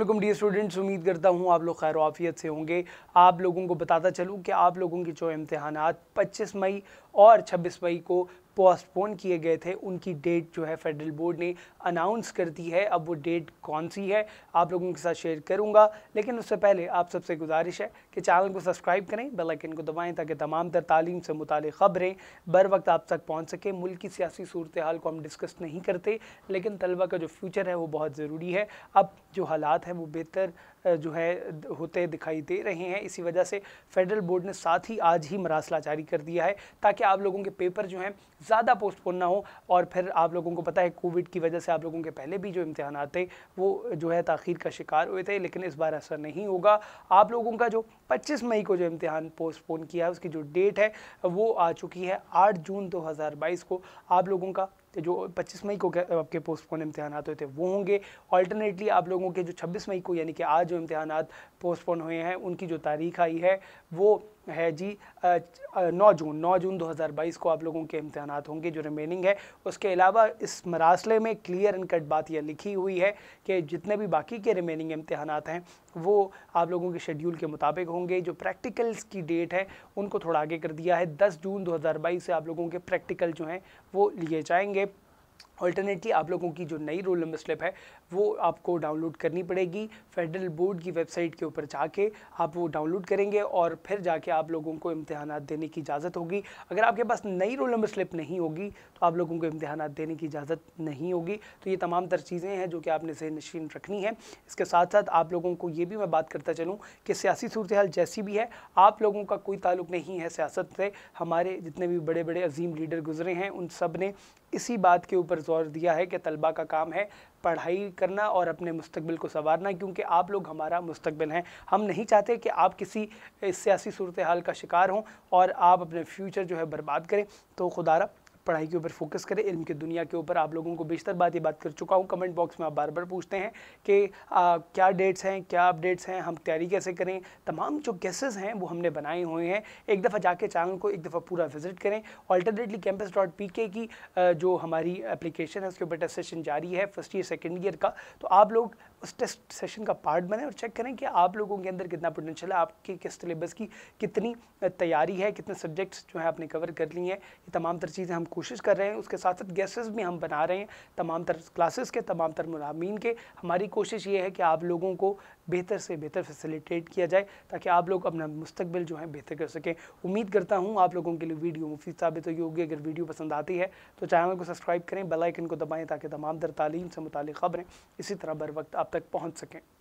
अल्लाम D students उम्मीद करता हूँ आप लोग खैर आफियत से होंगे आप लोगों को बताता चलूँ कि आप लोगों के जो इम्तहान 25 मई और 26 मई को पोस्टपोन किए गए थे उनकी डेट जो है फेडरल बोर्ड ने अनाउंस कर दी है अब वो डेट कौन सी है आप लोगों के साथ शेयर करूंगा लेकिन उससे पहले आप सबसे गुजारिश है कि चैनल को सब्सक्राइब करें बेल आइकन को दबाएं ताकि तमाम तर तालीम से मुतल ख़बरें बर वक्त आप तक पहुँच सकें मुल्क की सियासी सूरत हाल को हम डिस्कस नहीं करते लेकिन तलबा का जो फ्यूचर है वो बहुत ज़रूरी है अब जो हालात हैं वो बेहतर जो है होते दिखाई दे रहे हैं इसी वजह से फेडरल बोर्ड ने साथ ही आज ही मरासला जारी कर दिया है ताकि आप लोगों के पेपर जो हैं ज़्यादा पोस्टपोन ना हो और फिर आप लोगों को पता है कोविड की वजह से आप लोगों के पहले भी जो इम्तहान थे वो जो है तखिर का शिकार हुए थे लेकिन इस बार ऐसा नहीं होगा आप लोगों का जो पच्चीस मई को जो इम्तहान पोस्टपोन किया है उसकी जो डेट है वो आ चुकी है आठ जून दो को आप लोगों का जो 25 मई को आपके पोस्टपोन इम्तहान हुए थे वो होंगे ऑल्टरनेटली आप लोगों के जो 26 मई को यानी कि आज जो इम्तहान पोस्टपोन हुए हैं उनकी जो तारीख आई है वो है जी नौ जून नौ जून 2022 को आप लोगों के इम्तहान होंगे जो रिमेनिंग है उसके अलावा इस मरासले में क्लियर एंड कट बात यह लिखी हुई है कि जितने भी बाकी के रिमेनिंग इम्तहान हैं वो आप लोगों के शेड्यूल के मुताबिक होंगे जो प्रैक्टिकल्स की डेट है उनको थोड़ा आगे कर दिया है दस जून दो से आप लोगों के प्रैक्टिकल जो हैं वो लिए जाएंगे ऑल्टरनेटली आप लोगों की जो नई रोल नंबर स्लिप है वो आपको डाउनलोड करनी पड़ेगी फेडरल बोर्ड की वेबसाइट के ऊपर जाके आप वो डाउनलोड करेंगे और फिर जाके आप लोगों को इम्तहान देने की इजाज़त होगी अगर आपके पास नई रोल नंबर स्लिप नहीं होगी तो आप लोगों को इम्तहान देने की इजाज़त नहीं होगी तो ये तमाम तर चीज़ें हैं जो कि आपने से नशीन रखनी है इसके साथ साथ आप लोगों को ये भी मैं बात करता चलूँ कि सियासी सूरत हाल जैसी भी है आप लोगों का कोई ताल्लुक नहीं है सियासत से हमारे जितने भी बड़े बड़े अजीम लीडर गुजरे हैं उन सब ने इसी बात के ऊपर जोर दिया है कि तलबा का काम है पढ़ाई करना और अपने मुस्तबिल को संवारना क्योंकि आप लोग हमारा मुस्तबिल हैं हम नहीं चाहते कि आप किसी सियासी सूरत हाल का शिकार हों और आप अपने फ्यूचर जो है बर्बाद करें तो खुदारा पढ़ाई के ऊपर फोकस करें इल्म की दुनिया के ऊपर आप लोगों को बेशतर बात ये बात कर चुका हूँ कमेंट बॉक्स में आप बार बार पूछते हैं कि आ, क्या डेट्स हैं क्या अपडेट्स हैं हम तैयारी कैसे करें तमाम जो केसेस हैं वो हमने बनाए हुए हैं एक दफ़ा जाके चैनल को एक दफ़ा पूरा विजिट करें ऑल्टरनेटली कैंपस डॉट पी के की जो हमारी एप्लीकेशन है उसके ऊपर टेस्ट सेशन जारी है फर्स्ट ईयर सेकेंड ईयर का तो आप लोग उस टेस्ट सेशन का पार्ट बने और चेक करें कि आप लोगों के अंदर कितना पोटेंशियल है आपके किस सिलेबस की कितनी तैयारी है कितने सब्जेक्ट्स जो है आपने कवर कर लिए हैं ये तमाम तर चीज़ें हम कोशिश कर रहे हैं उसके साथ साथ गेसेस भी हम बना रहे हैं तमाम तर क्लासेस के तमाम तर मुलामीन के हमारी कोशिश ये है कि आप लोगों को बेहतर से बेहतर फैसिलिटेट किया जाए ताकि आप लोग अपना मुस्तबिल जो है बेहतर कर सकें उम्मीद करता हूँ आप लोगों के लिए वीडियो मुफीद साबित होगी होगी अगर वीडियो पसंद आती है तो चैनल को सब्सक्राइब करें बेलाइकन को दबाएँ ताकि तमाम तर तालीम से मुतल ख़बरें इसी तरह बर वक्त आप तक पहुंच सकें